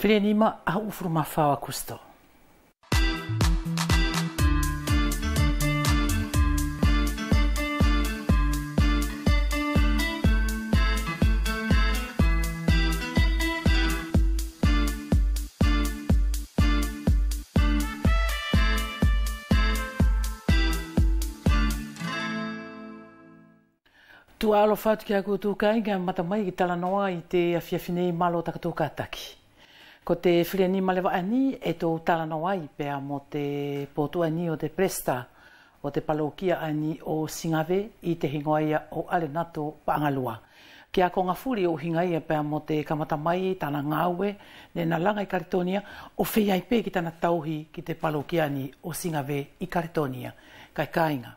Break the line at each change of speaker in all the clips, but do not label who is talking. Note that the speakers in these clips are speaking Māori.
Φλενίμα αούφρουμα φάω ακουστό. Το άλλο φάτο και ακούω το κάνει και με τα μάγια τα λανόα είτε αφιεφινέει μάλλον τα κατώ κατάκι. Ko te whiria ni malewa ani e tō tala no ai pēa mō te pōtu ani o te presta o te palaukia ani o Singave i te hingoaia o Arenato Pangalua. Kia ko ngā furi o hingaia pēa mō te kamata mai, tāna ngāwe, ne langa i Karetonia, o whei ai pē ki tāna tauhi ki te palaukia ani o Singave i Karetonia. Kai kāinga.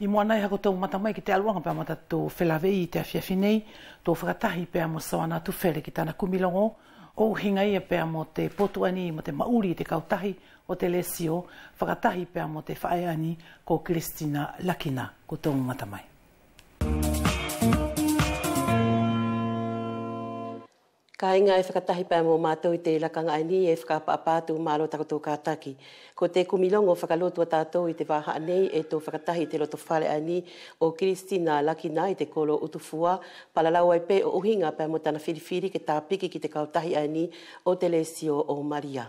I mua nei hako tau mata mai ki te aluanga pēa mō tō whelawe i te awhiawhi nei, tō whakatahi pēa mō sawana tu where ki tāna kumilongo, o hinga ia pea mo te potu mo te mauri te kautahi o te lesio whakatahi pea mo te whaeani ko Kristina Lakina ko tōmu
Ka inga e whakatahi pae mō mātou i te lakanga ai ni e whakapapātu mālo takoto kātaki. Ko te kumilongo whakalotua tātou i te waha anei e tō whakatahi te loto whale ani o Kristina Lakina i te kolo utufua. Palalau ai pē o uhinga pae mō tana whiriwhiri ke tāpiki ki te kautahi ani o te lesio o Maria.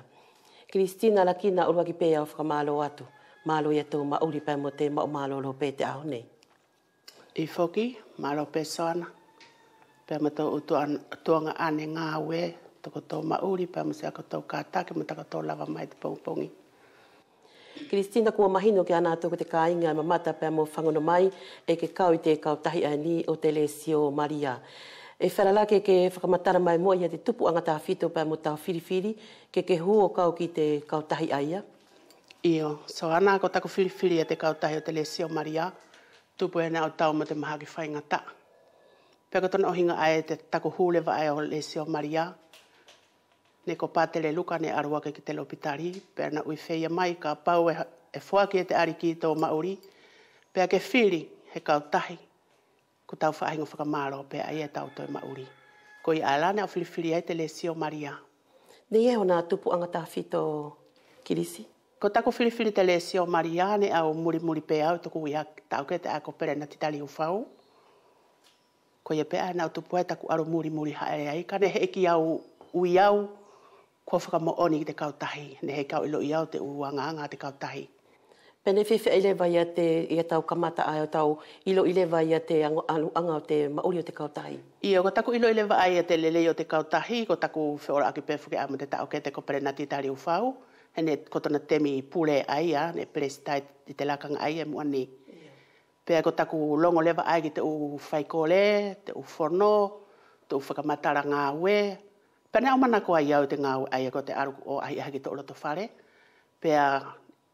Kristina Lakina uruaki pē au whakamālo atu. Mālo i atou mauri pae mō te mao
mālo lo pe te ahonei. I foki, mālo pe soana pēma tō o tōanga ane ngā we, tōko tō mauri, pēma se ako tō kātake, mō tāka tō lava mai te pōngpōngi. Kristina, kua mahino ki ana tōku te kāinga ma
mata pēma mō whangono mai, e ke kau i te kautahi a ni o te lesio Maria. E whalalake ke ke whakamatara mai mō ia te tupu anga tā whito pēma mō tā whiriwhiri, ke ke hū o
kau ki te kautahi a ia. Io, so ana ko tāku whiriwhiri e te kautahi o te lesio Maria, tupu e nā o tau mō te mahaki whainga taa. Pēka tona ohinga ai te tako hūlewa ai o le maria. Ne ko pātele luka ne aruake ki te lopitari. Pēr na ui feia mai ka pau e, e fuake te ari tō mauri. Pea ke whiri he kau tahi. Ko tau whaahingo whakamaro pēr ai e tau tō mauri. Ko i alane o whiriwhiri ai te le maria. Ne e hona tupu angata whito kirisi? Ko tako whiriwhiri te lesio maria ne au muri muri pēr au tuku ia tau ke te ako pere na titali ufau. Ko ko ia pea na to poeta ku aro muri muri ha ai ai kane he ki au ui au ko fra mo oni te kau tahi ne he kau lo iau te uanga nga te kau tahi Pene fefe ele vai a te
tau kamata ai tau ilo ile vai a te anu anga o te mauri o te kautahi.
I o kataku ilo ile vai a te lele o te kautahi, kataku feora aki pefu ke ta tau ke te kopere na titari ufau, hene kotona temi pule aia, ne presi tai te lakanga aia e muani pea ko taku longo leva ai ki te u faikole, te u forno, te u whakamatara ngā ue. Pane au mana ai au te ngā ue ai ko te aru o ai ai ki te oloto whare. Pea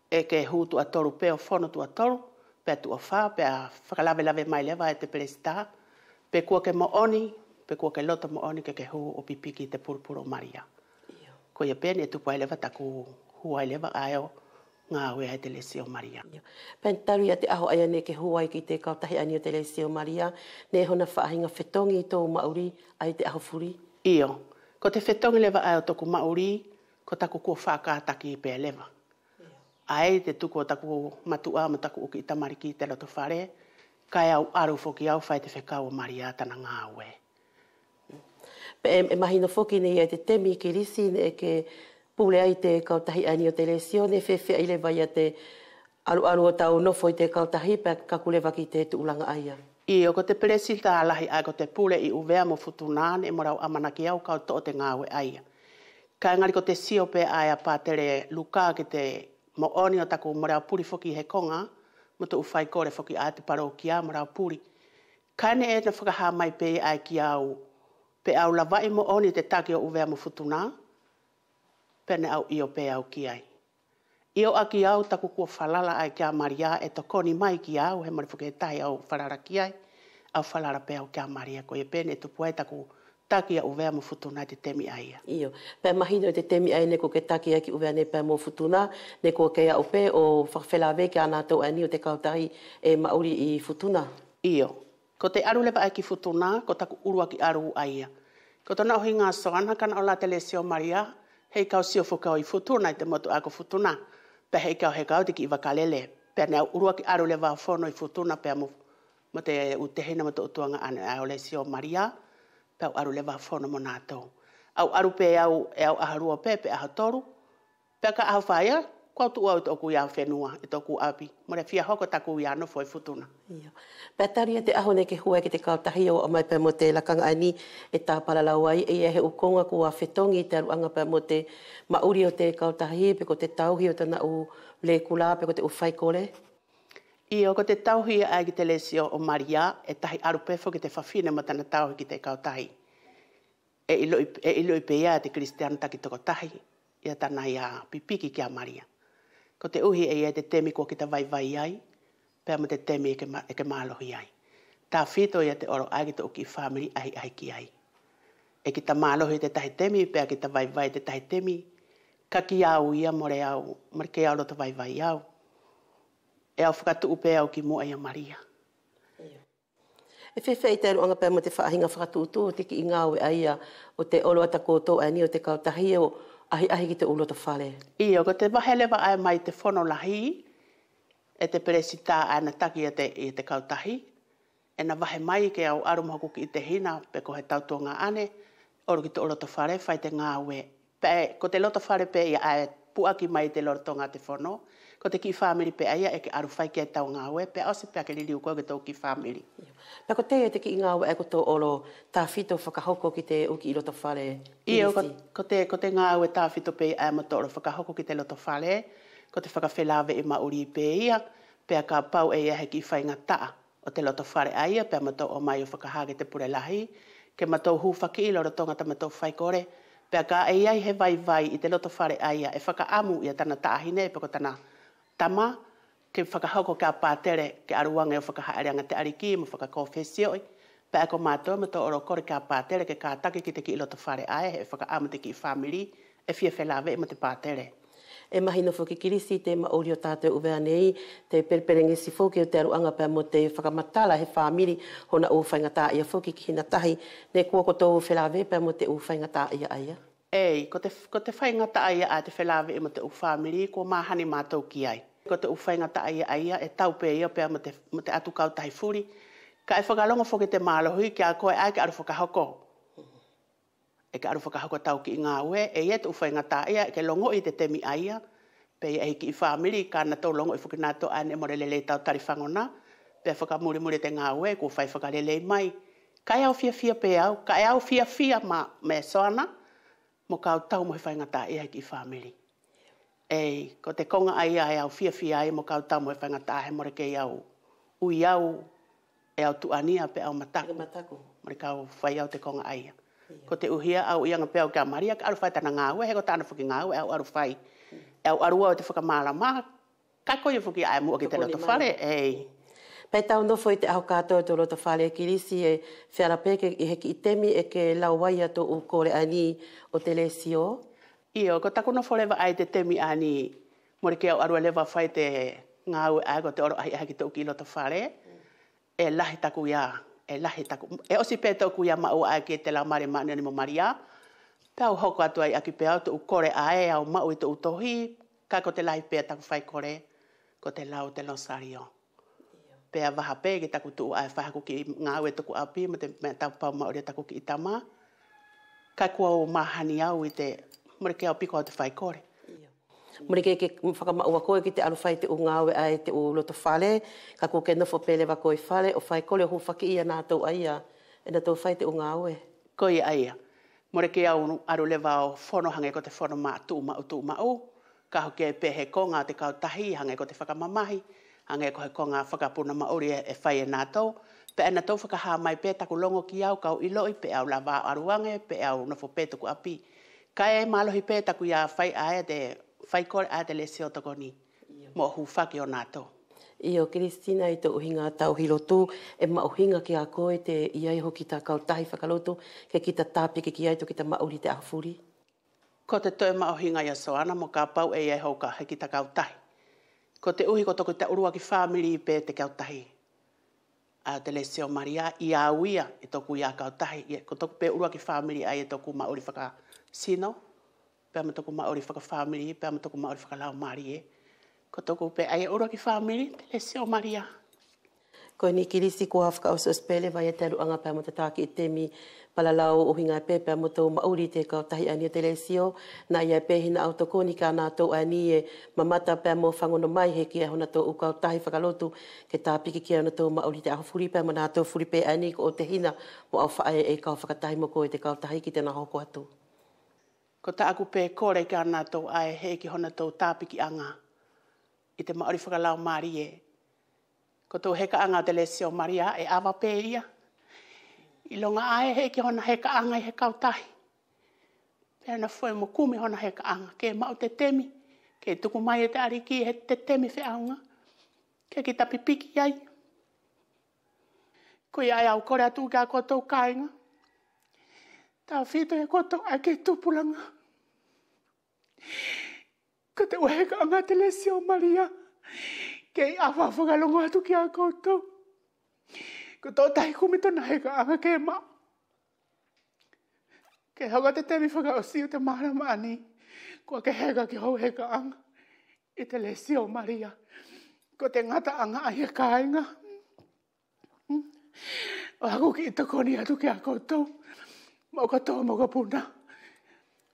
e ke hū tu atoru pe o forno tu atoru, pea tu o whā, pea whakalave lave mai leva e te pelesita. Pe kua ke mo oni, pe kua ke loto mo oni ke ke hu o pipiki te purpuro maria. Ko ia pene tupu ai leva taku hū ai leva ai o ngā hui hei te o Maria. Pēn taru ia te
aho aia ne ke huai ki te kautahi ani o te lesi o Maria, ne hona whaahinga whetongi i tō mauri
ai te aho furi? Io, ko te whetongi lewa ai o tōku mauri, ko taku kua whakātaki i pēr lewa. Ai te tuku o taku matua ma taku uki i tamari ki te loto whare, kai au aru foki au whai te whekau o Maria tana ngā hui. Pēm, e mahino foki nei ia te temi ki risi ne Ke pule ai
te kautahi ani o te lesione, fefe i le vai a te alu alu o tau nofo i te kautahi,
pa kakule waki te ai aia. I o ko te presinta tā lahi a ko te pule i uvea mo futunane, mo rau amanaki au kau to o te ngāwe aia. Ka engari ko te siope ai a pātere luka ki te mo oni o taku mo rau puri foki he konga, mo te ufai kore foki a te paro ki a mo rau puri. Ka ene e na whakaha mai pe ai ki au, pe au lawai mo oni te take o uvea mo futunane, pene au i o pe au ki ai. I o aki au taku kua falala ai kia maria e to koni mai ki au he mare fuke tai au falara ki ai, au falara pe au kia maria ko e pene tu pua e taku takia uvea mo futuna te temi ai. Io, pe mahino no te temi ai ne ko ke takia
ki uvea ne pe mo futuna, ne ko ke au pe o fafela ve ki ana tau ani o te kautahi
e mauri i futuna. Io, ko te aru lepa ai ki futuna, ko taku urua ki aru ai. Ko tona ohi ngā soana, kana o la te lesio maria, hei kau sio whukau i futuna i te motu ako futuna. Pe hei kau hei kau tiki i wakalele. Pe ne urua ki aru le whono i futuna pe amu ma te utehena ma te utuanga ane ole sio Maria. Pe au aru le whono mo nātou. Au arupe au e au aharua pe pe aha toru. Pe ka au whaia, kwa tu au toku ya fenua e toku api mo fia hoko taku ia no foi futuna
ia petaria te aho ne hua ki te ka tahi o mai pe mote la kanga ni e ta pala e ia he u konga ku a te ru anga pe mote ma o te
ka tahi ko te tau hi o tana u le kula pe ko te u fai kole i ko te tau hi e a ki te lesio o maria e tahi aru ki te fafine ma tana tau ki te ka e ilo e ilo pe ia e te kristian ta tahi ia tana ia pipiki ki a maria ko te uhi e te temi ko ki ta vai vai ai, pēr mo te temi e ke, ma, e ke malohi ai. Tā whito ia te oro agi tau ki whamiri ai ai ki ai. E ki ta malohi te tahi temi, pēr ki ta vai vai te tahi temi, ka ki au ia more au, mar ke au roto vai vai au. E au whakatu upe au ki mua ia maria. E whewhei te aruanga pēr mo te whaahinga whakatu utu
o te ki ingau ai aia o te oloa ta kōtō ai ni o te kautahi e o ahi ahi ki te ulo te
whale. Ia, ko te wahelewa ai mai te whonolahi, e te presita ana taki e te, e te kautahi, e na wahe mai ke au arumahaku ki te hina, pe ko he tautua ngā ane, oru ki te ulo te whale, whai te ngā ue. Pe, ko te loto whare pe ia ai e puaki mai te loro tonga te whono, ko te ki family pe aia e ke aru fai ki tau ngā we pe ase pe ake liliu koe ke tau ki family. Yeah. Pe ko te e te ki ngā we e ko tō olo tā whito whakahoko ki te uki i lotofale? Ie, ko, te, ko te ngā we tā whito pe ai ma tō olo whakahoko ki te lotofale, ko te whakawhelawe i e ma uri i pe ia, pe a ka pau e ia he ki whai ngā taa o te lotofale aia pe a ma tō o mai o whakahage te pure lahi, ke ma tō hu whaki i loro tonga ta ma tō whai kore, Pea ka e ia he vai vai i te lotofale aia e whaka amu i a tana taahine e peko tana tama ke whakahoko ka pātere ke aruanga e whakahaareanga te ariki mo whakakofesi oi. Pa ako mātua me tō oro kore ka pātere ke kātake ki te ki iloto whare ae he whakaamate ki whamiri e fia whelawe e mo te pātere. E mahi no fwke kirisi te ma uri tātou uwe anei, te perperengi si fwke o
te aruanga pa mo te whakamatala he whamiri hona uwhaingata ia fwke ki hina Ne
kua koto uwhelawe pa mo te uwhaingata ia aia. Ei, ko te, ko te whai ngata aia a te whelawe i e mate uwhamiri, ko mahani mātou ki ai. Ko te uwhai ngata aia aia e taupe ia pia mate, mate atu kau tai furi. Ka e whakalongo whoke te mālohui ki a koe ai ki aru whakahoko. E ki aru whakahoko tau ki ngā ue, e ia te uwhai ngata aia, e ke longo i te temi aia. Pei ei ki i whamiri, ka na tau longo i whukinato ai ne morele le tau tarifangona. Pea whakamuri muri te ngā ue, ko whai whakalelei mai. Ka e au fia fia pe au, ka e au fia fia ma me soana mo kau tau mo he whaingata e ki whamiri. Ei, ko te konga ai ai e au fia fia ai mo kau tau mo he whaingata he more kei au ui au e au tuania pe au mataku. mataku. Mare kau whai au te konga ai. Ia. Ko te uhia au ianga pe au kia maria ka arufai tana ngā ue, he ko tāna fuki ngā ue, au arufai. Mm. au arua o te whakamāra mā, kakoi fuki ai mua ki te tofare, whare, ei.
Pei tau nofo i te au katoa e tō roto whare kirisi e whiara peke i heki i temi
e ke lau wai ato u kore ani o te le sio. Io, ko taku nofo lewa ai te temi ani mori ke au arua lewa whai te ngā ue ai ko te oro ai ahi tō ki roto whare. E lahi taku ia, e lahi taku. E osi pei tau kuia ma ua ai ki te lau mare mani ni mo maria. Tau hoko atu ai aki pe au tō u kore ae au mau i tō utohi. Ka ko te lahi pei taku whai kore, ko te lau te losario. Mm pe a waha pe ke taku tu ai whaha kuki ngā ue tuku api ma te mea tau pau maori a taku ki itama. Kai kua o mahani au i te murike o piko au te whai kore. Murike ke whakama ua koe ki te alu whai te u ngā ue ai te u loto whale, ka
kua ke nofo pele wa koe whale o whai kore hu whaki ia nā tau aia e nā tau whai te u ngā ue.
Koe aia. Murike au aru lewa o whono hange ko te whono mā tū mā utū mā ka hoke pehe ko ngā te kautahi hange ko te whakamamahi, mahi Ange ko he ko ngā whakapuna maori e, e whai e nātou. Pe ana e tau whakaha mai pē taku longo ki au kau iloi, pe au lava aruange, pe au nofo pē tuku api. Ka e malohi pē taku ia whai a e te whai kore a te lesi o ni. Mo hu whaki o nātou. Io, Kristina,
i te uhinga tau hilotu, e ma uhinga ki a koe te iai ho ki tā kautahi whakalotu,
ke ki tā tāpiki ki aito ki tā mauri te ahuri. Ko te ma uhinga ia soana mo ka pau e iai hoka he ki kau kautahi ko te uhi ko toko te urua ki whamiri i pē te kautahi. A te lese Maria i awia i toku i a kautahi. I, ko toko pē urua ki whamiri ai i e toku ma urifaka sino. Pē ma toku ma urifaka whamiri, pē ma toku ma urifaka lao Marie. Ko toko pē ai e urua ki whamiri, te lese Maria
ko ni kilisi ko hafka o sospele vai te ru anga pa mata ki te mi palalau o hinga pepe mo to ma te ka tahi ani te lesio na ia pe hina auto ko ni ka na to ani e ma mata pa mo fango no mai he ki e hona to u ka tahi faka ke ta piki ki ana to ma te a furi mo na to furi ani ko te hina mo au fae e ka faka
mo ko e te ka tahi ki te hoko atu ko ta aku pe kore ka na to ai he ki hona to ta piki anga i te ma uri faka marie e ko tō heka anga te lesio Maria e awa pē ia. I longa ae he ki hona heka anga i he kautahi. Pea na fue mo kumi hona heka anga. Ke mau te temi, ke tuku mai e te ariki he te temi fe aunga. Ke ki tapi piki ai. Ko i ae au kore atu ki a koto kāinga. Tā whito e koto ai ke tupulanga. Ko te uheka anga te lesio Maria ke a fa fa ga ki a ko to ko to tai ku mi to na ga ke ma ke ha te te mi o siu te ma ma ko ke ha ga ki ho he ka ang I te lesi o maria ko te ngata anga a he ka inga o ha ku ki to ko ni ki a ko to mo ka to mo ka puna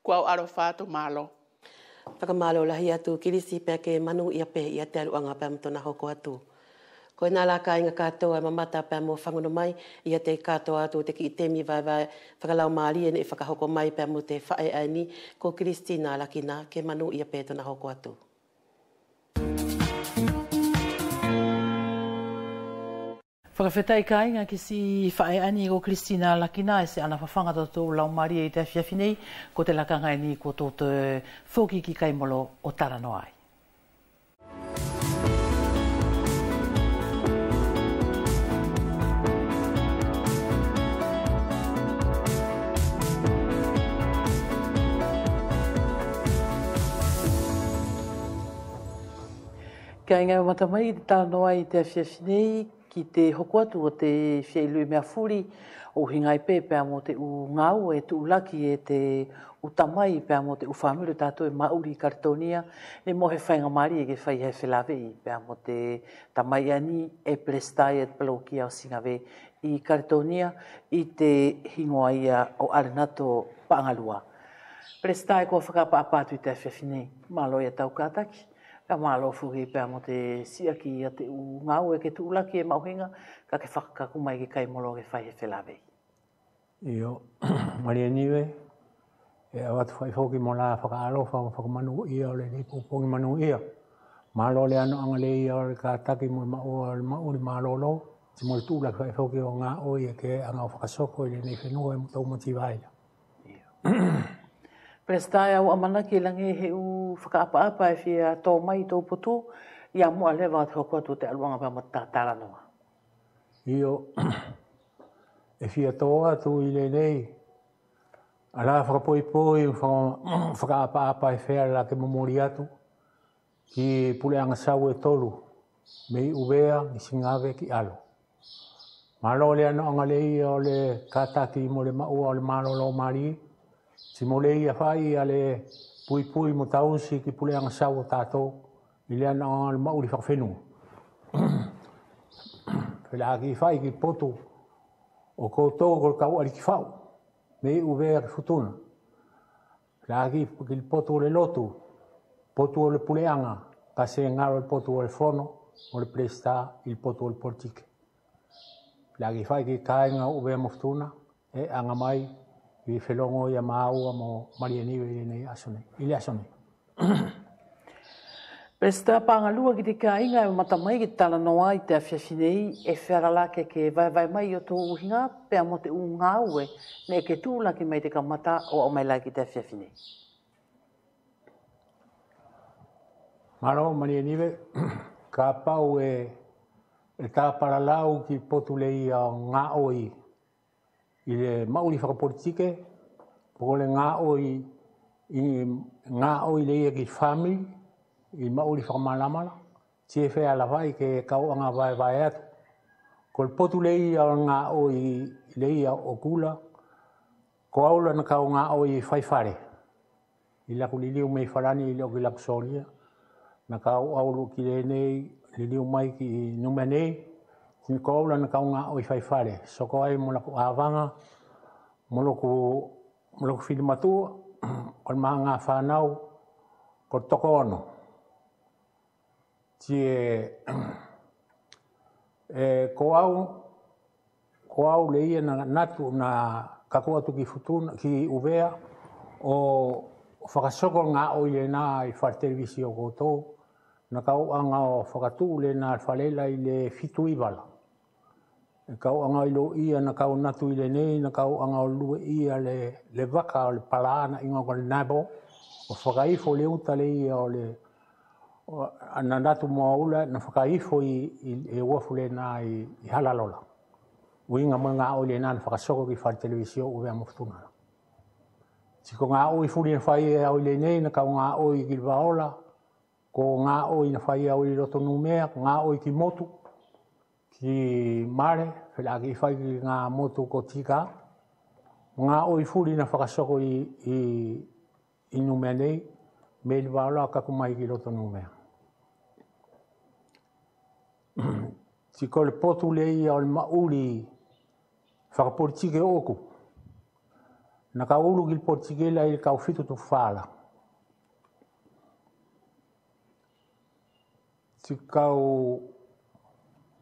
ko a ro fa
Whakamalo lahi atu, kirisi peke manu ia pe ia te aluanga pe amtona hoko atu. Ko e nala ka inga katoa e mamata pe amu whangono mai, ia te katoa atu te ki i temi vai vai whakalau maari e, e whakahoko mai pe amu te whae ai ni, ko Kristina lakina ke manu ia pe tona hoko atu.
Whakawhetai ka inga ki si whae ani ko Kristina Lakina e se ana whawhanga tato lau Maria e i te awhiawhi nei ko te lakanga e ni ko tōtō whoki ki kaimolo o Taranoai. Kia inga wata e mai, tā noa i te awhiawhi nei, ki te hoko atu o te fia ilu mea furi o hingai pe pe amo te u ngau e tu laki e te utamai pe amo te u whamiru tātou e mauri kartonia e mohe whainga mari e ke whai hei whelawe i pe amo te tamai ani e prestai e tpaloki au singawe i kartonia i te hingoa ia o arenato pangalua. Prestai kua whakapa apatu i te awhiawhinei. Malo e tau kātaki. Ka mālo fuhi pia mo te siaki a te u ngāu e ke tūlaki e mauhinga, ka ke whakaka kumai ke kai molo ke whai he whelawe.
Iyo, maria niwe, e a watu whai fōki mo la whakaalo, whakamanu ia ole ni pōpōngi manu ia. Mālo le anu angale ia ole ka taki mo i mao ole mao ni mālo lo, si mo le tūlaki whai fōki o ngā o ia e ke anga o whakasoko ile nei whenua e mo tau mo tīwai. Iyo.
Pestai au amana ki langi he u whakaapa apa e whia tō mai tō putu, i a mua lewa te hokua tō te aluanga pa mata taranoa.
Io, e whia tō atu i le nei, a rā whakapoi pōi u whakaapa apa e whia la ke mamori atu, ki puleanga sau e tolu, me i uwea ni singawe ki alo. Mālo le anonga le i o le kātaki mo le maua o le mālo lo marii, Si molè a e fai ale pui pu mot un si que pulè cha otato illè al mauuri farfennu Que'gri fai qu’ pò o cotor qui fau, mai vè fouun. L' qu’ pòrelò pò le pu pas engar al pòto al fòno o le presta il pòto al potic.' que fai que caenga ouvè moftuna e ana mai. i whelongo i a maaua maria marianiwe i nei asone, i le asone.
Pesta pangalua ki te kāinga e mata mai ki tala noa i te awhiawhi e wharala ke ke vai vai mai o tō uhinga pea mo te unga aue ne ke tūla ki mai te kamata o o mai lai ki te awhiawhi
Maro, Maria Nive, ka pau e, e tā paralau ki potulei a ngā oi i le mauri whakapolitike, pō le ngā oi, i ngā oi le ia e ki whamili, i mauri whakamalamala, tie ala alawai ke kau anga vai vai atu. Ko le potu le ia o i oi le ia o kula, ko aula ka o ngā oi i whaifare, i laku li liu mei wharani i leo ki laku sonia, na kau aulu ki le nei, li liu mai ki numenei, nei, Ni ko ola na ka nga o fai fare. So ko ai mo na ko avanga. Mo lo ko mo lo fi tu o ma nga fa nau ko to ko ono. Ti e e ko au ko au le ia na natu na ka ko atu ki futu ki uvea o whakasoko ngā o i lena i whartelvisi o koutou, na kau anga o whakatū lena la i le fitu i bala e kau anga ilo ia na kau natu ile nei, na kau anga o lue ia le, le waka o le palaana inga o le nabo, o whakaifo le uta le ia o le o, na natu moa ula, na whakaifo i, i, i e wafu le na i, i halalola. O inga mo ngā o le nā na whakasoko ki whare televisio o vea moftuna. Tiko ngā o i furi na whai e au le nei, na kau ngā o i gilvaola, ko ngā o i na whai e au i roto numea, ngā o i ki motu, ki mare whela ki whai ki ngā motu ko tika. Ngā oi furi na whakasoko i, i, i numea nei, me ili wāla kaku mai ki roto numea. Ti ko le potu le ia o le mauri whakapolitike oku. Na ka ulu ki politike la i ka ufitu tu whāla. Ti kau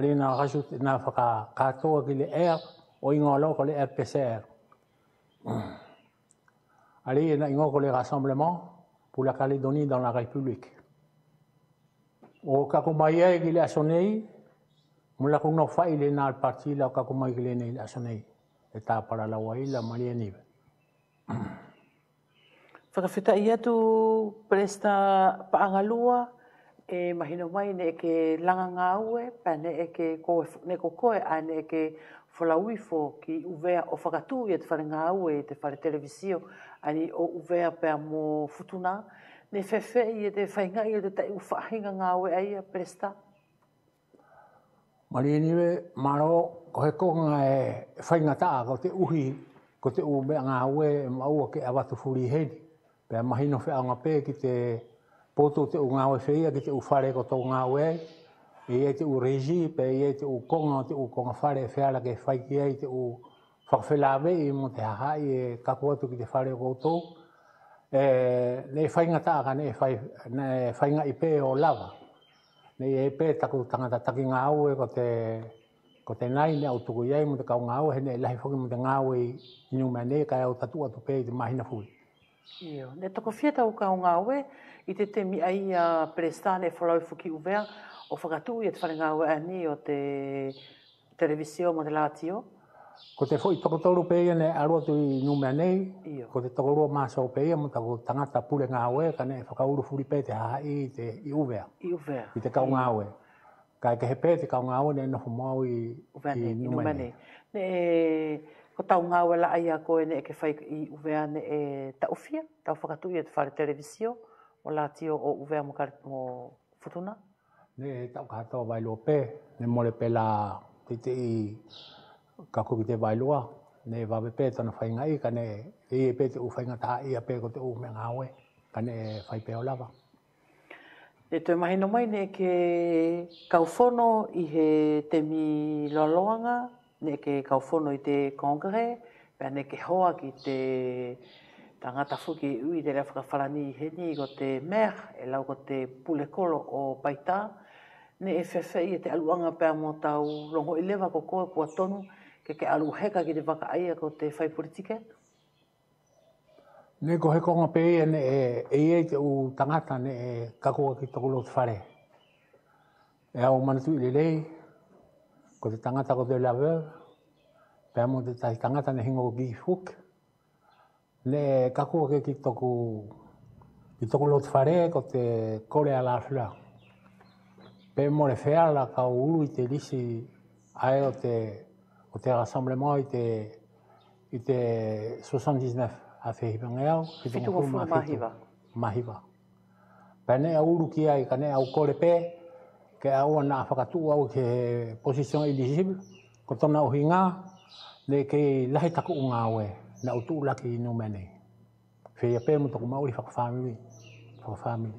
ali na rasut na faka kato ki le er o ingolo ko le RPCR. Mm. Ali na ingo ko le rassemblement pour la Calédonie dans la République. O kakumaya ki le asonei mula kung no fa na parti la kakumaya ki le asonei eta para la waila la malia ni. Whakawhita i atu presta paangalua, e mahino
mai ne ke langa ngā ue, pa ne e ke ko, ne ko koe a ne e ke whala uifo ki uvea o whakatū i e te whare ngā ue i e te whare televisio, ani o uvea pia mō futuna, ne whewhe i te whainga i te tai uwhahinga ngā ue aia, presta?
Mari niwe, maro, ko he kōkanga e whainga tā, ko te uhi, ko te uvea ngā ue, e maua ke awatu furi heni, pia mahino whea ngā pē ki te poto te unga o fei ki te ufare ko to unga o e e te u regi pe e te u o te u konga fare fe ala ke fai ki e te u i e mo te ha e ka ko to ki te fare ko to e le fai nga ta ka ne fai o lava ne e pe ta ku tanga ta ki nga o ko te ko te nai ne autu ko yai mo te ka unga o he ne lai foki mo te nga o i nu mane ka e o tatua to pe te mahina fui
Io, ne toko fieta o kaunga we, i te te mia a prestane folau fuki uvea, o whakatū i te whanenga we ani o te televisio mo te lātio.
Ko te fwoi toko tolu pe ia ne arua tui numea nei, Io. ko te toko rua māsau pe ia, mta ko tangata pule ngā we, ka ne whakauru furi pe te haha i te i uvea, i, uvea. i te kaunga we. Ka eke he pe te kaunga we, ne noho mau i, i numea nei
o tau ngā wala ai a koe ne e ke i uwea ne e ta tau whakatu i e te whare televisio, o la tio o uwea mo, kare, mo futuna.
Ne e tau katoa wailua pē, ne mole pē la te te i kakuki te wailua, ne e wawe pē tana whainga i, ka ne e i e pē te uwhainga taha i a pē ko te u me ngā oe, ka ne e whai pē o lava.
Ne tue mahi no mai ne ke kauwhono i he temi loloanga, ne ke kaufono i te kongre, pe ne ke hoa ki te tangata fuki ui te rea whakawharani i heni i go te mer, e lau go te pulekolo o paita, ne e whewhei e te aluanga pēr mō tau longo i lewa ko koe kua tonu, ke ke alu heka ki te waka aia ko te whai politike?
Ne ko hekonga pē e ne e e e te u tangata ne e kakua ki tokolo te whare. E au manatu i le ko te tangata ko te laveu, pe amu te tai tangata ne hingo ki fuk, ne kakua ke ki toku, ki toku lot whare ko te kore ala afila. Pe more fea la ka ulu i te lisi ae o te, o te rassemblema i te, i te 79 a whehipangeau. Fitu ko fuma mahiwa. Mahiwa. Pe ne a ulu ki ai ka ne au kore pe, ke au na whakatu au ke posisyon ilisibu, ko tona uhi ngā, le ke lahi taku unga we, na utu ula ki inu mene. Whee ape mu toku mauri whaku whamiwi, whaku whamiwi.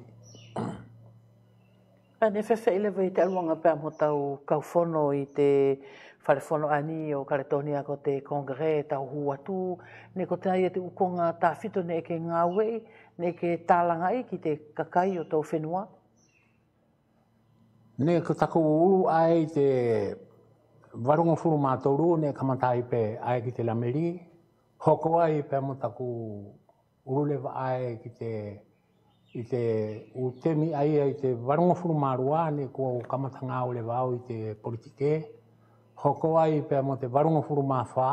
Ane whewe ile vei te aluanga pia mo tau kauwhono i te wharewhono ani o Kaletonia ko te kongre, tau huatu, ne ko te aia e te ukonga tāwhito ne ke ngā wei, ne ke tālanga i ki te kakai o tau whenua
ne ko tako ulu ai te varunga furu mātoru ne kamatai pe ai ki te lameri hoko ai pe mo tako ulu ai ki te i te utemi ai ai te varunga furu mārua ne ko kamata ngā ole vau i te politike hoko ai pe mo te varunga furu mātua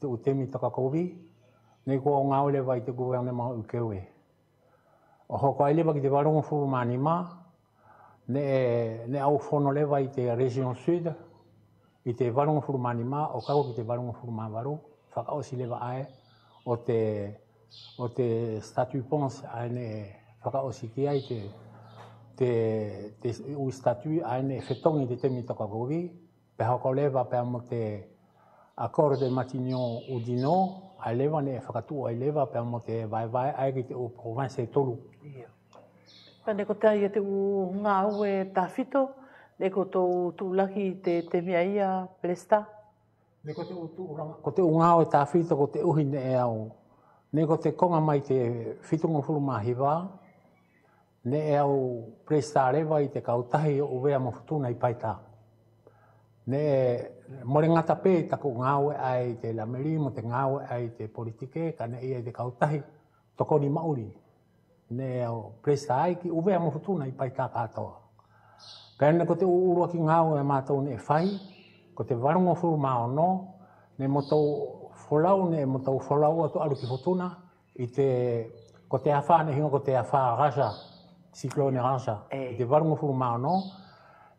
te utemi taka kovi ne ko ngā ole vai te guwe mā ukewe o hoko ai lewa ki te varunga furu mānima ma ne au fono leva i te region sud, i te varunga furumanima, o kako ki te varunga furumanvaru, whakao si lewa ae, o te, o te statu pons aene whakao si kia i te, te, te u statu aene whetongi te temi takakogi, pe hako lewa pe amo te accord de Matignon ou dino, a leva ne whakatua ai leva pe amo te vai vai ae ki te o province e tolu. Yeah.
Pane ko tai e te u ngā ue tāwhito, ne ko tō tūlaki te, te mea ia plesta.
Ne ko te u tūranga. Ko te u ngā ue tāwhito, ko te uhi ne e au. Ne ko te konga mai te whitunga whuru mahiwa, ne e au presta rewa i te kautahi o uwea mo whutuna i paita. Ne e more ngata pē i taku ngā ue ai te lamerimo, te ngā ue ai te politike, ka ne ia e i te kautahi, toko ni mauri ne o presta ai ki uve mo futuna i pai kaka to pen ko te uru ki nga o e ma to ne fai e ko te varungo fu ma no ne mo to folau ne mo to folau to aru ki futuna i te ko te afa ne hingo ko te afa rasa ciclone rasa eh. i te varungo fu ma no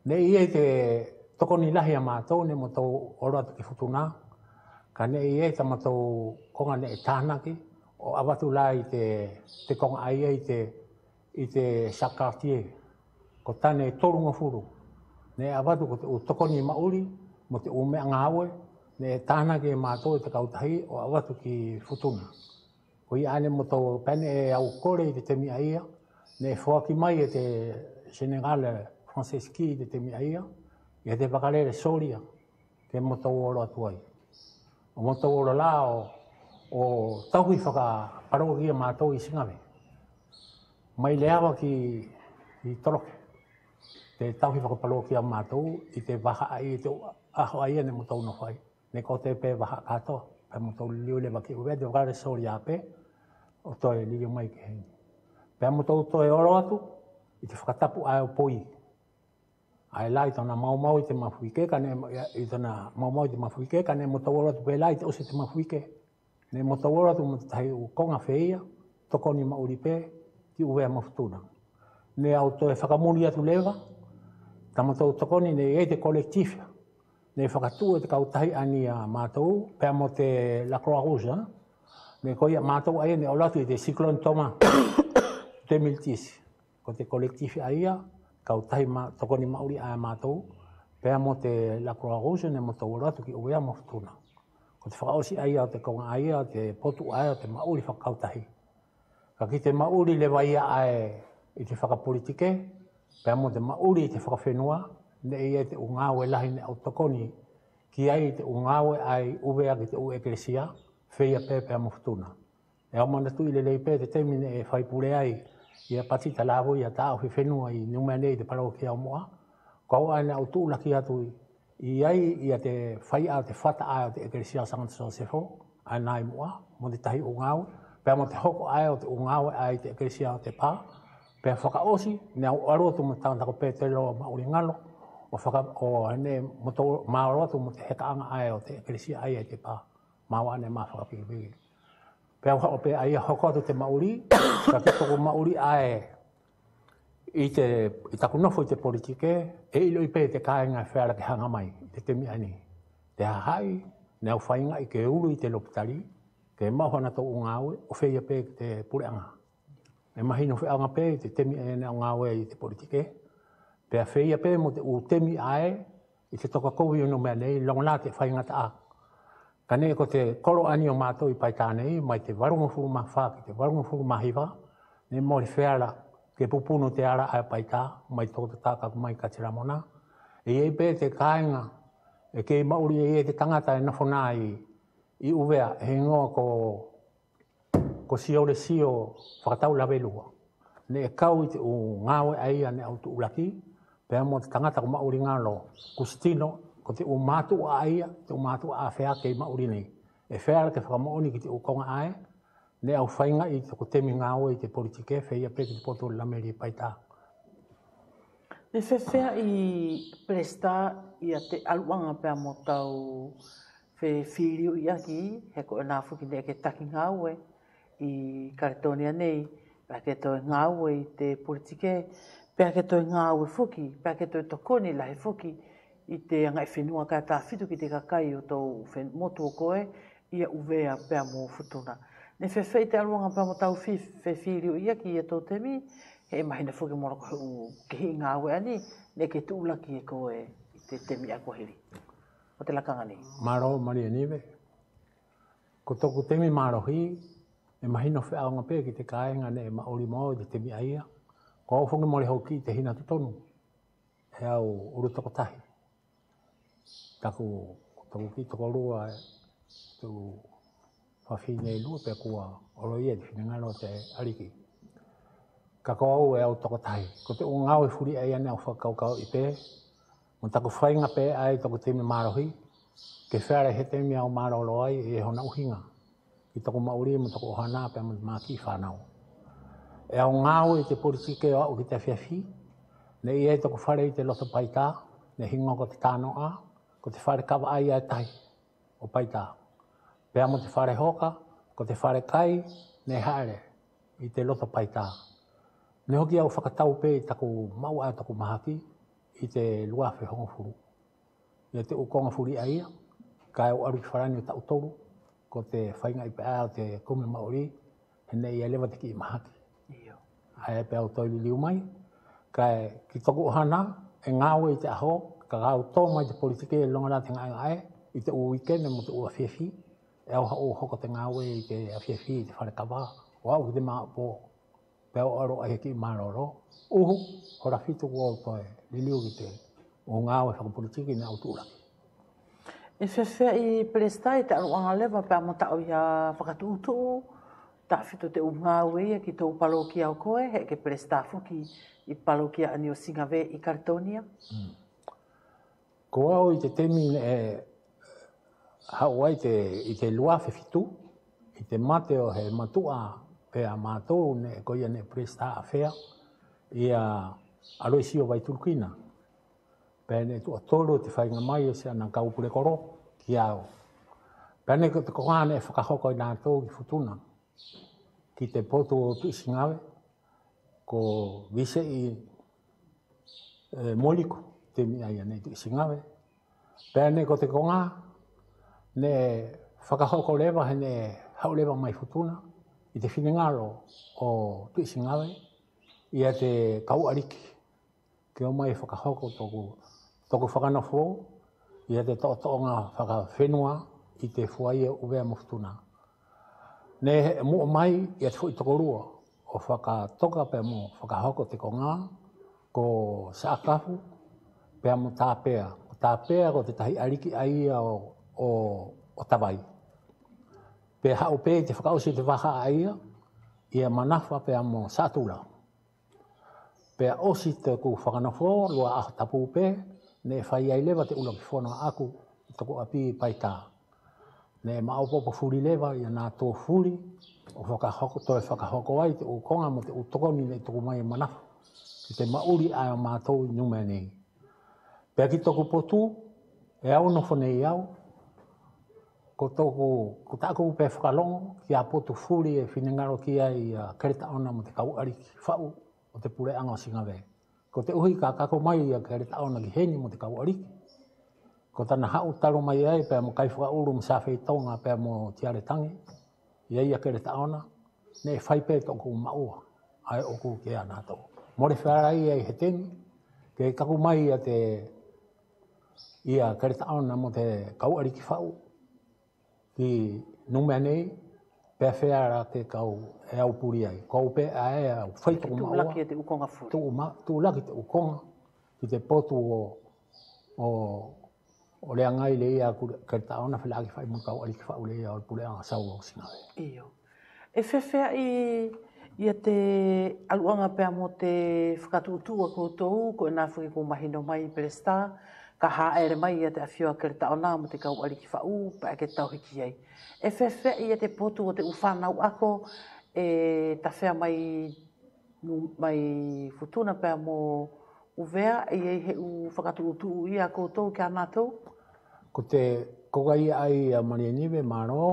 ne i e te toko ni lahi a ma to ne mo to oro ki futuna ka ne i e ta mo to konga ne tanaki e o avatu la i te, te kong aia i te, i te sakatie. Ko tane e torunga furu. Ne avatu ko te utokoni i e mauri, mo te ume anga awe, ne tāna ke mātou i e te kautahi o avatu ki futuna. Ko i ane mo tau pene e au kore i te temi aia, ne fua ki mai e te Senegale Franceski i te temi aia, i te pakarere Soria, ke mo tau oro atuai. O lao, o tau i whaka parau ki a i singame. Mai leawa ki i toroke. Te tau i whaka ki a mātou i te waha ai i te aho ai ane mutau no whai. Ne ko te pē waha katoa, mo mutau liu le waki uwe, te wakare sori a pē, o toi liu mai ki hei. Pē mutau toi oro atu, i te whakatapu ai o poi. Ai la i tona mau mau i te mafuike, kane i tona mau mau i te mafuike, kane mutau oro atu pē la i te ose te Mafuike. Nei mo tawara tu mata tai o konga feia, toko ni mauripe, ki uwe a mafutuna. Ne auto e whakamuni atu lewa, tamatou toko ni nei e te kolektif, nei whakatū e te kautahi ani a mātou, pēr mo te La Croix Rouge, ne koi a mātou aia nei olatu i te Siklon Toma 2010, ko te kolektif aia, kautahi ma, toko ni mauri a mātou, pēr mo te La Croix Rouge, ne mo tawara tu ki uwe a mafutuna. Ko te whaosi ai a te konga ai a te potu ai a te mauri whakautahi. Ka ki te mauri le wai a ai i te whakapolitike, pe amo te mauri i te whakawhenua, ne i e te ungawe lahi ne au tokoni, ki ai te ungawe ai uwe ki te uekresia, feia pe pe amo futuna. E au mana tui le leipe te temine e whaipure ai i a patita lavo i a tāo whenua i niumea nei te parau ki au moa, kau ai ne au tūna ki atu i ai i a te whai a te whata ai o te Ekeresia Sangata Sosefo, a nai mua, mo te tahi o ngāu, pēr mo te hoko ai o te o ngāu ai te Ekeresia te pā, pēr whakaosi, ne au arotu mo tāna tako pētero ma uri ngalo, o whaka o ne mo tō maorotu mo te hekaanga ai o te Ekeresia ai ai e te pā, māua ne mā whakapiri pēr. o pēr ai hoko atu te mauri, ka te toko mauri ai, i te i taku nofo i te politike, e ilo i pē te kāinga whēra ke hanga mai, te te mihani. Te hahai, ne au whainga i ke uru i te lopitari, ke mahoana tō ngā ue, o whēia pē te pureanga. E mahi no whēanga pē, te te mihani e au ngā ue i te politike. Pe a whēia pē mo te u te ae, i te toka kouhi unu mea nei, longa nā te whainga ta'a. Ka nei ko te koro ani o mātou i paitānei, mai te warungu furu mahiwa, ne mori whēara ke pupuno te ara ai pai paita mai tō te tāka mai ka te ramona. E ei pē te kāinga, e kei mauri e ei te tangata e nafona i, i uvea he ngoa ko, ko sio re sio whakatau la velua. Ne e kau i te u ngāwe aia ne au tu ulaki, pe mō te tangata ko mauri ngālo, kustino, ko te u mātua aia, te u mātua a whea kei mauri nei. E whea ke whakamooni ki te u konga aia, le au fainga i te kutemi ngā oe te politike e whea pe te poto la meri paita. Le
whewhea i presta i a te aluanga pia mō tau whewhiriu i aki, he ko e nā fuki nea ke taki ngā oe i Karetonia nei, pia ke toi ngā oe i te politike, pia ke toi ngā oe fuki, pia ke toi tokoni lahi fuki i te ngai whenua kai tā fitu ki te kakai o tau motu o koe i a uvea pia mō futuna. Ne whewhei te aruanga pamo tau whi fe o ia ki e tō te mi, mahi na whuke mora kohu ke hi ngā wea ni, ne ke tu ulaki e koe te te mi a kua hiri. O te lakanga ni?
Mārau mani aniwe. Ko tōku te mi mārohi, e mahi na whea aunga pe ki te kāenga ne e maori mao i te te mi Ko au whuke mori hoki te hina tonu, he au uru toko tahi. Tāku, tōku ki toko rua, e, tōku whawhi nei lua pe kua oro ia te whina ngano te ariki. Ka kau au e au tokatai. Ko te o ngau e furi ai ane au whakaukau i pē. Mo taku whainga pē ai toku te me marohi. Ke whare he te me au marolo ai e hona uhinga. I toku mauri mo toku ohana pe mo maki whanau. E au ngau e te politike o au ki te whiawhi. Ne i e toku whare i te loto paita. Ne hingo ko te tānoa. Ko te whare kawa ai ai tai. O paitaa. Pea mo te whare hoka, ko te whare kai, ne haere, i te loto paita. Ne hoki au whakatau pe i taku mau a taku mahaki, i te lua luafe hongofuru. Ne te ukonga furi a ia, ka e o aru ki wharani o tautoro, ko te whainga i a o te kumi maori, he ne i alewa te ki i mahaki. Ia. Hai e pēā o toili liu mai, ka e ki toku hana, e ngāwe i te aho, ka gāu tō mai te politike e longa nā te ngāi ngāi, i te uwikene mo te uwa whiwhi, e o ho ho ko te nga we ke a fi fi te fare ka ba wa u te ma po pe o ro a he ki ma ro ro u ho ho ra fi to ko to e ki te o nga we fa ko ki na u e fe fe i
presta e te ro nga le va pe mo ta o ya fa ka tu tu te u nga we e ki to pa lo ki ko e he ke presta fu ki i pa lo ki a ni o singa i kartonia
mm. Ko au i te temi e hau ai te, i te lua fe fitu, i te mate o he matua pe a mātou ne koia ne presta a fea, i a aloisi o vai turkina. Pe ne tu atolo te whainga mai o se ana kau pule koro, ki au. Pe ne te kohane e whakahoko i nātou ki futuna, ki te potu o tu isingawe, ko vise i e, eh, moliku, te mi aia ne tu isingawe. Pe ne ko te kohane, ne whakahoko lewa he ne hau lewa mai futuna i te whinengaro o tui singawe i a te kau ariki ke o mai whakahoko tōku tōku whakanafo i a te tōtonga whakawhenua i te fuaia uwea mo futuna. Ne mua mai i a te fuu i tokorua o whakatoka pe mō whakahoko te kongā ko saakafu pe amu tāpea. Tāpea ko te tahi ariki aia o o, o tawai. Pe hao pe te whakausi te waha a ia, ia manawha pe amo sātula. Pe a osi te ku whakanafo, lua a tapu pe, ne e whai ai lewa te ula ki whona aku, toko a pi pai tā. Ne e maopopo furi lewa, ia nā tō furi, o whakahoko, toi e whakahoko ai te ukonga mo te utokoni ne toko mai e manawha. Ki te mauri ai o mātou i numenei. Pea ki toko potu, e au nofone i au, ko toko ko ta ko pe ki a poto fuli e finengaro ki a uh, kereta ona mo te kau ari fa u o te pure anga singa ve ko te uhi ka ka ko mai a kereta ona ki heni mo te kau ari ko tana ha u mai ai pe mo kai fra uru mo sa fe tonga pe mo tiare tangi ia ia kereta ona ne fai e pe to ko ai oku ke ana to mo re fara ai ai heten ke ka ko mai a te ia kereta ona mo te kau ari ki fa ki numene pefea ra te kau e au puri ai. Kau pe a e au whaitoko to Tu laki e te ukonga furi. Tu laki te ukonga ki te potu o o o lea ngai le ia kerta ona whilaki whai ali kau aliki whau le ia o pule anga sau o sina e.
Iyo. E fefea i i te aluanga pe mo te whakatutua koutou ko e nga whuki ko mahino mai i ka ha ere mai ia te awhiua kere tau nā mo te kau ari whau, pa ake e tau hiki ai. E whewhe ia te potu o te uwhanau ako, e ta whea mai, mai futuna pēr mō uwea, e ei he u whakatu utu u ia koutou ki anātou?
Ko te kogai ai a Maria Nive, Mārō,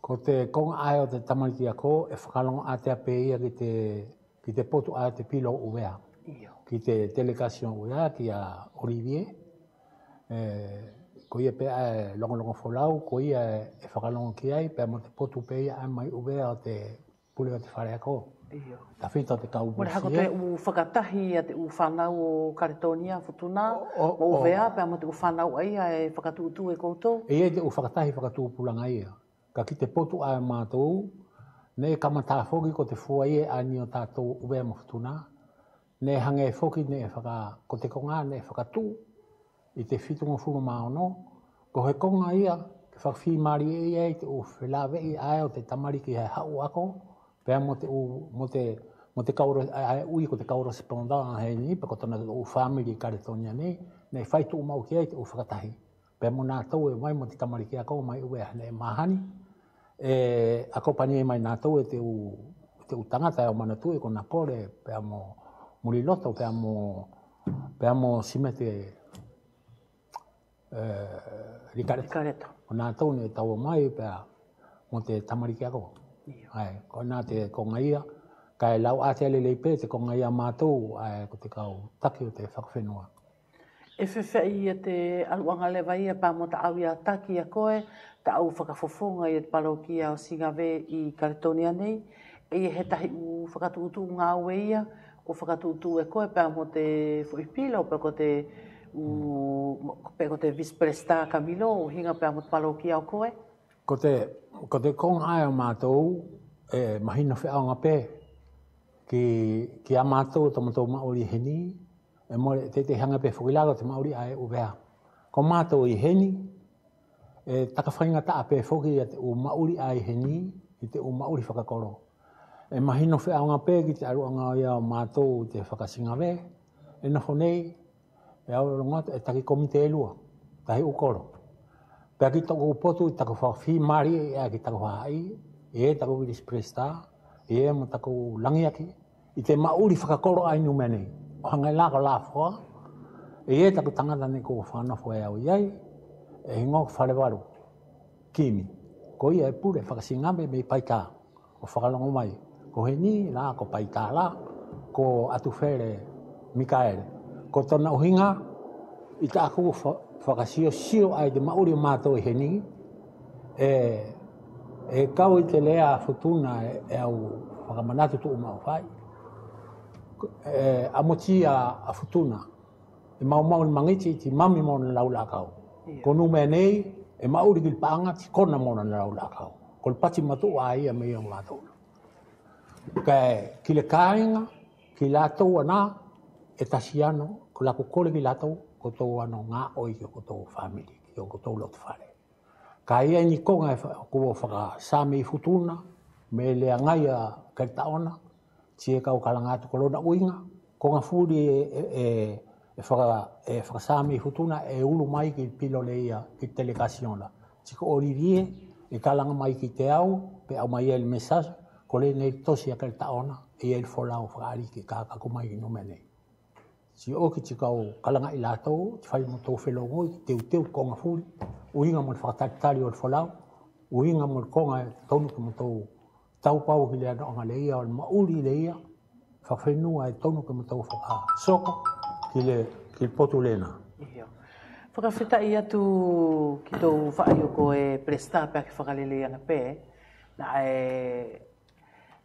ko te konga ai o te tamariti a kō, e whakalongo a te ape ia ki te, ki te potu ai te pilo uwea. Ki te delegasyon uwea ki a Olivier. Eh, ko ia a eh, longo longo folau ko ia eh, e faka ki ai pe mate potu pe ia mai ube a te pule te fare ako ta fita te kau mo hako te
u faka a te u fana o kartonia futuna o ube a pe mate u fana o ai e faka utu e ko
e ia te u faka tahi faka tu ia ka ki te potu a mato ne kama ta foki ko te fua ia e ani o tato ube mo futuna ne hange foki ne e faka e ko te konga ne faka e tu i te fitunga fuma maono, ko he konga ia, ke whakwhi maari e ia i te u whelawe i ae o te tamari ki hei hau ako, pēr mo te u, mo te, mo te kaura, ae ui ko te kaura sepanda a hei ni, pa kotona te u whamiri kare tonia ni, nei whaitu u mau ki ai te u whakatahi. Pēr mo nā tau e mai mo te tamari ki ako, mai ue hane e mahani, e, a kopani e mai nā tau e te u, te u tangata e o manatui ko nā pōre, pēr mo muriloto, pēr mo, pēr mo simete Eh, rikareta. rikareta. O nā tau ne tau mai pia mo te tamariki ako. Ai, ko nā te kongaia, kai lau ate ale leipe te kongaia mātou, ai, ko te kau taki o te whakawhenua.
E whewhai i te aluanga lewa ia pā mo ta au i a taki a koe, ta au whakafofonga i te palau a o Singave i Karetonia nei, e he tahi u whakatutu ngā ue ia, ko whakatutu e koe pā mo te whuipila o pā ko te o pego te vis presta Camilo o hinga pe amot palo ki au
koe ko te ko te kon ai o mato e mahina fe au ngape ki ki amato to mato ma ori heni e mo te te hanga pe fuilado te ma ori ai u bea ko mato i heni e taka fainga ta ape foki te u ma ori ai heni i te u ma ori faka koro e mahina fe au ngape ki te aru anga ia o mato te faka singa ve e e au rongo e taki komite elua, tahi ukoro. Pe aki toko upotu i taku whawhi mari e aki taku whahai, e e taku wiris presta, e e mo taku langi aki, i te mauri whakakoro ai nu mene, o hangai lako la whoa, e e taku tangata ne kou whana whoa e au iai, e hingo wharewaru, kimi, ko ia e pure whakasingame mei paita, o whakalongo mai, ko he ni la, ko paita la, ko atu where, Mikael ko tona uhinga i ta aku whakasio sio ai te mauri o mātou i e heni. E, e kau i te lea futuna e, e au whakamanatu tu umau whai. E, a mochi a, a futuna. E mau mau ni mangiti ti mami mau ni laula kau. Yeah. Ko nume nei e mauri ki paanga ti kona mau ni laula kau. Ko lpati matu ai a me o mātou. Ke ki le kāinga, ki e tasi ano, ko lako kore ki lato, ko tō ano ngā oi ki ko tō family, ki ko tō lotu whare. Ka ia ni konga e ko o whaka sāme i futuna, me lea ngai a kerta ona, tī e kau kalangātu kolona uinga, konga fūri e, e, e, e, whaka, e whaka sāme i futuna, e ulu mai ki pilo le ia ki telekasiona. Tī ko oririe, e kalanga mai ki te au, pe au mai e le mesas, ko le nei tosi a kerta ona, e el le fōlau whaka ariki kā kakumai i nume si o ki tika o kalanga i lato, ti fai mo fela o ngoi, te uteu konga fuli, o inga mo whakatakitari o rifolau, o inga mo konga tonu ki mo tau tau pau ki lea noonga leia, o ma uli leia, whawhenua e tonu ki mo tau whaka soko ki le ki potu lena. Whakawhita i atu ki tau whaai oko e
presta pe pia ki whakalele i na pē, na e,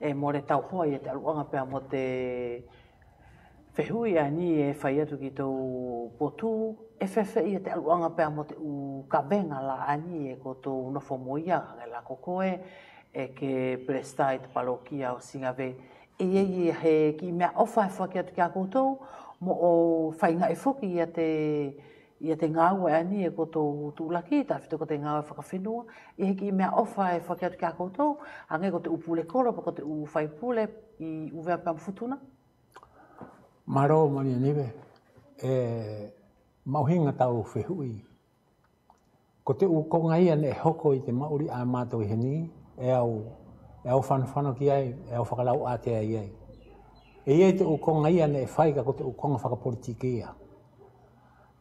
e more tau hoa i e te aluanga pia mo te... Whehui a ni e whai atu ki tō potu, e whewe i te aluanga pēr mo te u kabenga la a ni e ko tō nofo moia ngai la kokoe, e ke prestai te palokia o singa ve. E e i he ki mea ofa e whaki atu ki a koutou, mo o whai ngai whoki i te i te ngāua e ani e koto tūlaki, ta whito ko te ngāua e whakawhenua, i heki mea ofa e whakiatu ki a koutou, a ngai ko te upule kora, pa ko te uwhai i uwea pia mfutuna
maro ma ni ni e mauhinga tau fehui ko te uko ngai ane e hoko i te mauri a mato i heni e au e au fan ki ai e au fakalau a te ai ai e ia te uko ngai ane e faika ko te uko ngai faka politike ia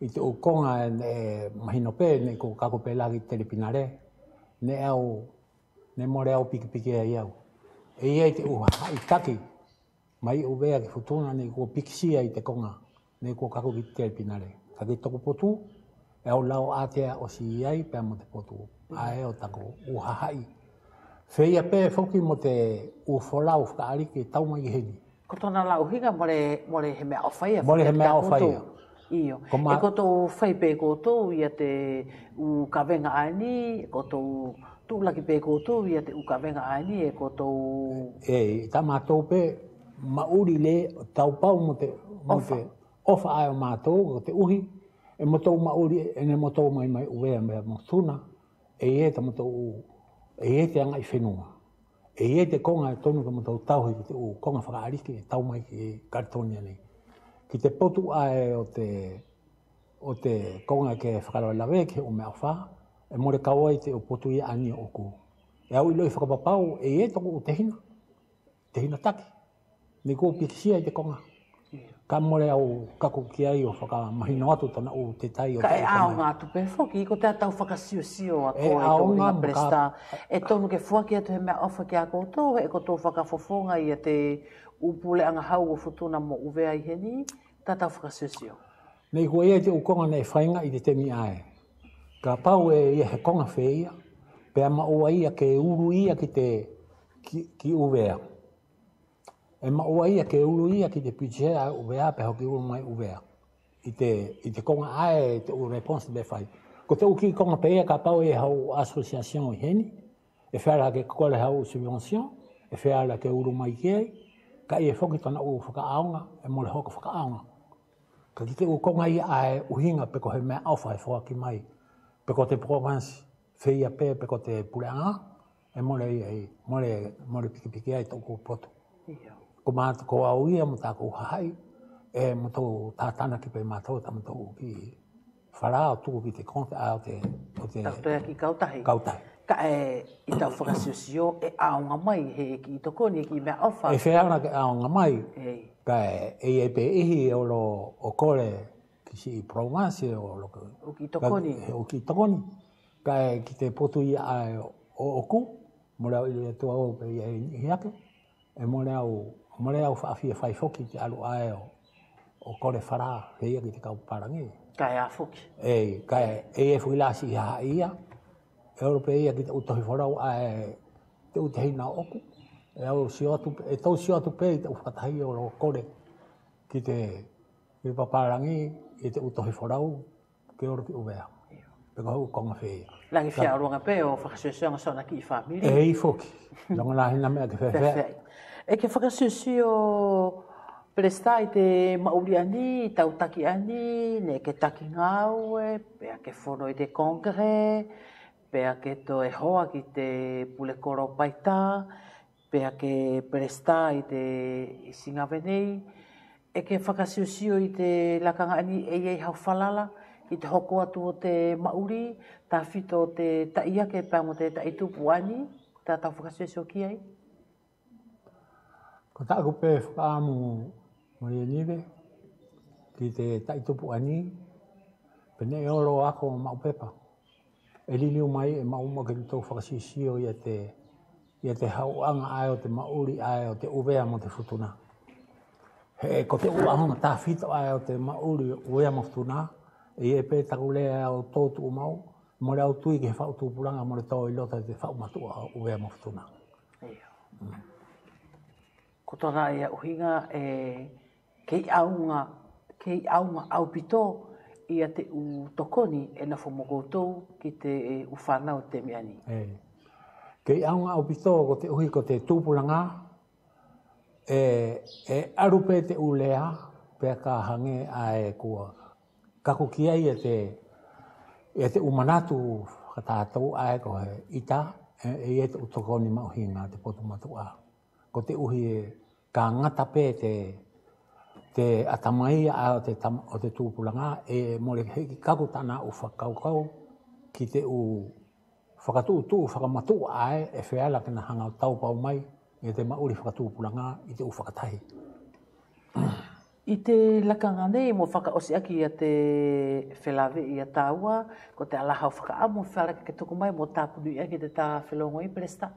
i te uko ngai ane e mahino pe ne ko kako pe lagi telepinare ne au ne more au pikipike ai au e ia te uha i taki mai o vea ki futuna nei kua pikisia i te konga, nei kua kaku ki pinare. Ka te toko potu, e au lao atea o si iai pia mo te potu. A e o tako uhahai. Whei a pē whoki mo te uwholau whakaari ki tauma i heni.
Ko tōna lau hinga mole, mole he mea awhaia. Mole he mea awhaia. Iyo. E koto whai pē koto i a te u kawenga aini, e koto
tūlaki pe koto i a te u kawenga aini, e koto... E, e tā mātou pe mauri le tau pau mo te mo ofa ai o mātou ko te uhi e mo tau mauri e ne mo tau mai mai uwe mea mo thuna e e te mo tau u e e te angai whenua e e te konga e tonu ka mo tau tau hei ki te u konga whakaariki e tau mai ki e kartonia nei ki te potu ai o te o te konga ke whakarawa lawe ke o mea whā e more kawai te o potu i ania oku e au i loi whakapapau e e toko u tehina tehina taki me ko pisia te konga ka mole au ka ko ki ai o faka mai no atu tana o te tai o ka a o nga
tu pe foki ko te atau faka si o si o a ko e to nga presta e to no ke fo ki atu me o faka ko to e ko to faka fo fo nga i te upule anga hau o futuna mo ve ai heni ta ta faka si si o
me ko e te o konga nei fainga i te te mi ai ka pau e i he konga feia pe ama o ai a ke uru ia ki te ki, ki uvea e ma ua ia ke ulu ia ki te pitihe a uvea pe hoki ulu mai uvea. I te, i te konga ae te ulu repons te whai. Ko te uki konga pe ia ka pau e hau asociacion i heni, e whera ke kore hau subvencion, e whera ke ulu mai kiei, ka i e whoki tana u whakaaonga, e mole hoka whakaaonga. Ka ki te u konga i ae uhinga pe ko he mea awha e whoa ki mai, pe ko te provinsi, whia pe, pe ko te pureanga, e mole i e ai, mole, mole piki piki ai tōku potu. Yeah ko ma ko a ia mo ta ko hai e mo to ta ki pe ma to ta ki fara o tu ki te konta a te o te ta
ki kauta hai ka e i ta fora si o e a un mai he ki to ko ni ki me ofa e fe
a na a un mai ka e e e pe e o lo o kore ki si provinsi o lo ki ko o ki to ko ni ka e ki te potu i a o o mo la i te o pe i e i e mo la o o mare au fa afia fai foki ki alu ae o o kore whara reia ki te kau parangi. Kai a foki? Ei, kai e e fui lasi i haa ia, e oro pe ia ki te utahi wharau ae te utahi nga oku, e au siotu, e tau siotu pe i te ufatahi o lo kore ki te ki te paparangi i te utahi wharau ke oro ki uwea. Pe kohu konga fe ia.
Langi fia aruanga pe o whakasuesuanga sona
ki i whamili? Ei, foki. Nonga nahi na mea ke fefe e ke
whakasusio plesta i te mauri ani, tautaki ani, ne ke taki ngāue, pea ke whono i te kongre, pea ke to e hoa ki te pule koro pea ke plesta i te singa venei, e ke whakasiosio i te lakanga ani e iei hau whalala, i te hoko atu o te mauri, tā fito o te taia ke pēmo te taitupu ani, tā tau whakasiosio ki ai.
O ta'a kupe whaka'a mu Maria e Nive, ki te taitupu ani, pene e oro ako ma mau pepa. E li liu mai e mau mwaka ni tau whakasisio i te, i te hauanga ai o te mauri ai o te uvea mo te futuna. He ko te uanga ta fito ai o te mauri uvea mo futuna, e e pe taku lea o tōtu o mau, mo le au tui ke whautupuranga mo le i lota te whaumatua uvea mo futuna.
Yeah. Mm
ko
tana ia e uhinga e kei aunga, kei aunga au pito ia te u tokoni e na fomogoutou ki te e, te miani.
E. Kei aunga au pito ko te uhi ko te tūpuranga e, e arupe te ulea pia ka hange a e kua kaku kia ia te ia te umanatu katātou a e koe ita e, e ia te u tokoni mauhinga te potumatua. a ko te uhi e ka ngata pe te te atamai a te tam, o te tūpulanga e mole hiki kaku tana u whakaukau ki te u whakatū tū whakamatū ae e whiala kina hanga o taupau mai e te mauri whakatūpulanga i te u whakatahi.
I te lakanga nei mo whakaosi aki a te whelawe i a tāua, ko te alaha o whakaamu whiala ki ke toko mai mo tāpunu i aki te tā whelongo i presta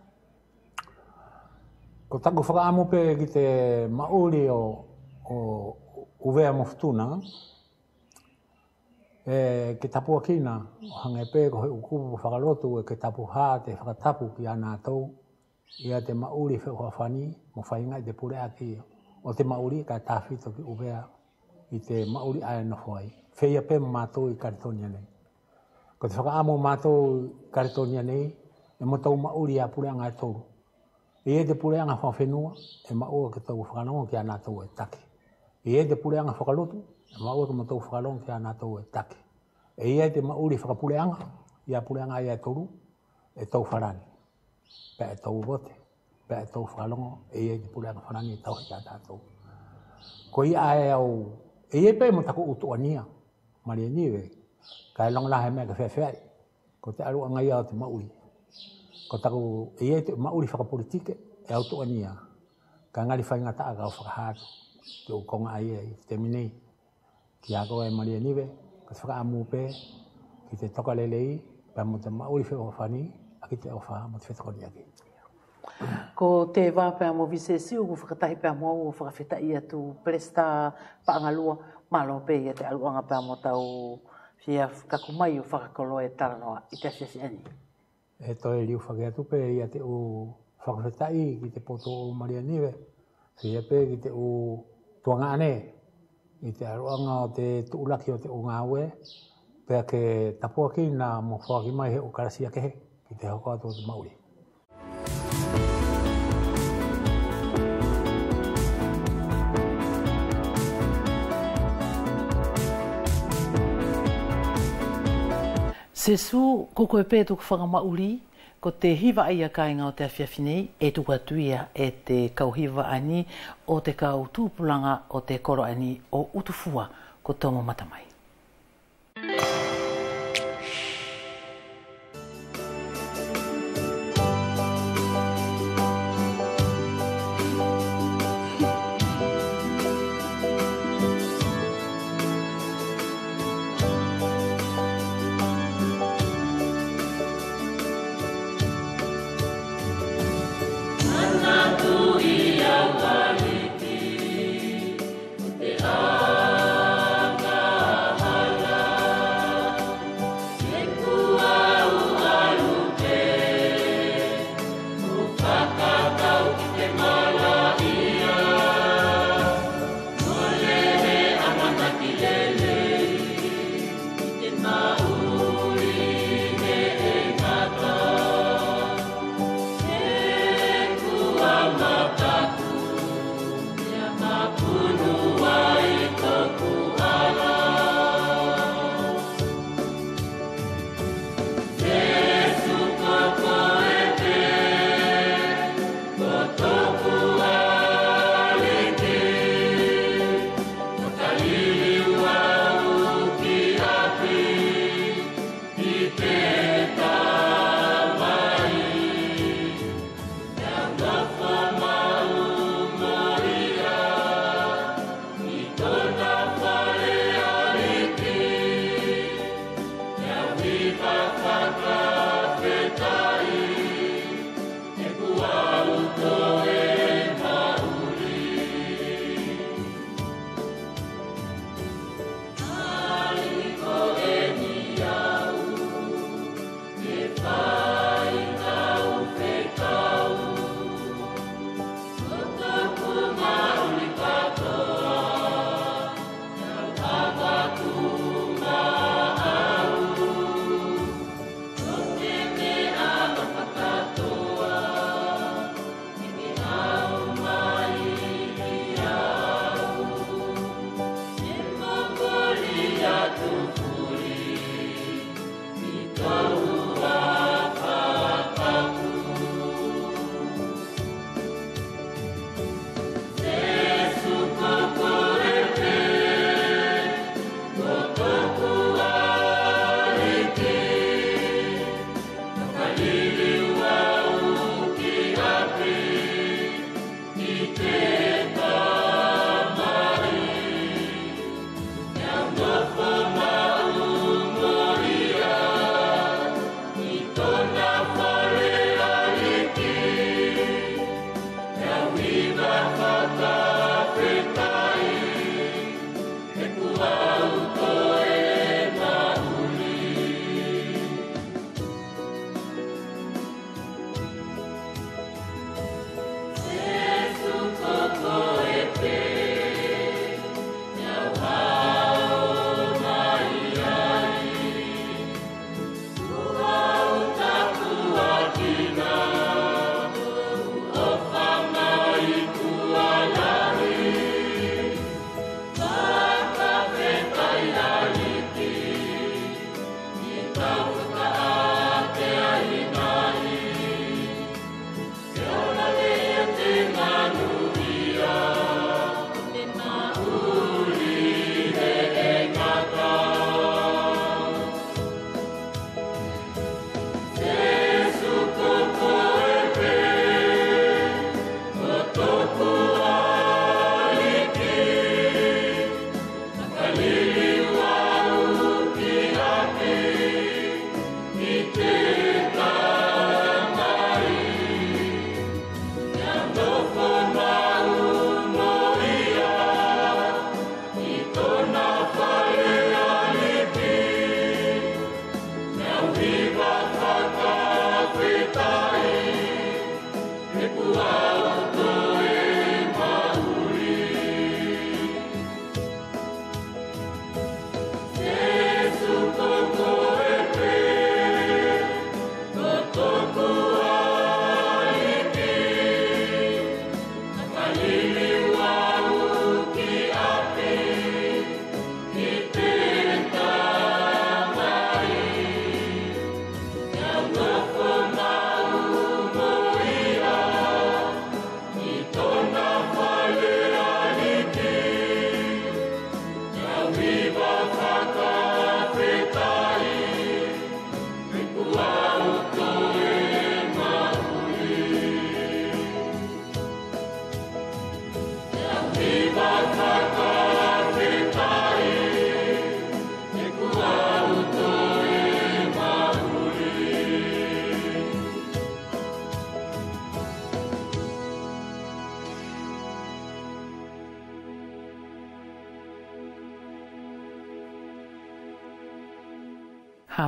ko tango whakaamu pe ki te mauri o, o uwea moftuna, e, ke tapu a kina, o hange pe ko he ukupu whakalotu e ke tapu hā te whakatapu ki anā tau, i a te mauri whi whawhani, mo whainga i te pure aki o te mauri ka tawhito ki uwea i te mauri aia noho ai. Whia pe mātou i kartonia nei. Ko te whakaamu mātou karitonia nei, e mo tau mauri a pure anga tau. E e te pureanga whawhenua, e maua ke tau whakalonga ki ana tau e take. E e te pureanga whakalotu, e maua ke tau whakalonga ki ana tau e take. E e te mauri whakapureanga, i a pureanga i a toru, e tau wharani. Pea e tau wote, pea e tau whakalonga, e e te pureanga wharani e tau hita tātou. Ko i a e au, e e pei mo tako utua nia, maria niwe, ka e longlahe mea ka whewhewai, ko te aru angai au te mauri ko taku i e te mauri whakapolitike e auto ania. Ka ngari whaingata aga o whakahātu. Te o konga ai e te minei. Ki ako e maria niwe, ka faka whakaamu pē, ki te toka lelei, pa mo te mauri whakafani, a ki te o wha, mo te whetakoni aki.
Ko te wā pēr mō vise siu, ko whakatahi pēr mō au, whakawhita i atu presta pāngalua, mālo pē i te aluanga pēr mō tau fia kakumai o whakakoloe taranoa i te fia fia
he toi liu whakea tupe i a te o whakawhetai ki te poto o Maria Niwe. Whi a pe ki te o tuanga ane i te aroanga o te tuulaki o te o ngāwe. Pea ke tapua nā mo mai he o karasi a kehe ki te hoko o te mauri. Thank you.
Se su ko koe pē tuk whakamauri, ko te hiva ai a kāinga o te awhiawhinei, e tuk atuia e te kauhiva ani o te kau tūpulanga o te koro ani o utufua ko tomo matamai.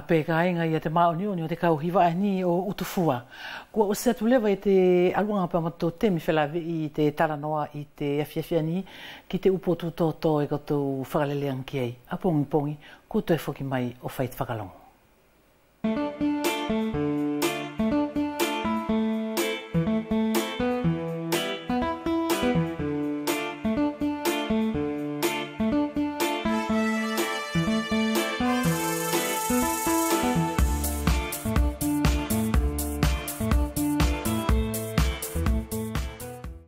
pēka ainga i a te māo nio nio te kau hiwa a e ni o utufua. Kua o se atuleva i te alunga pa mato te mifela i te tala noa i te afiafia ni ki te upo tu tō tō e kato whakalelean ki ei. A pongi pongi, kuto e foki mai o whait whakalongo.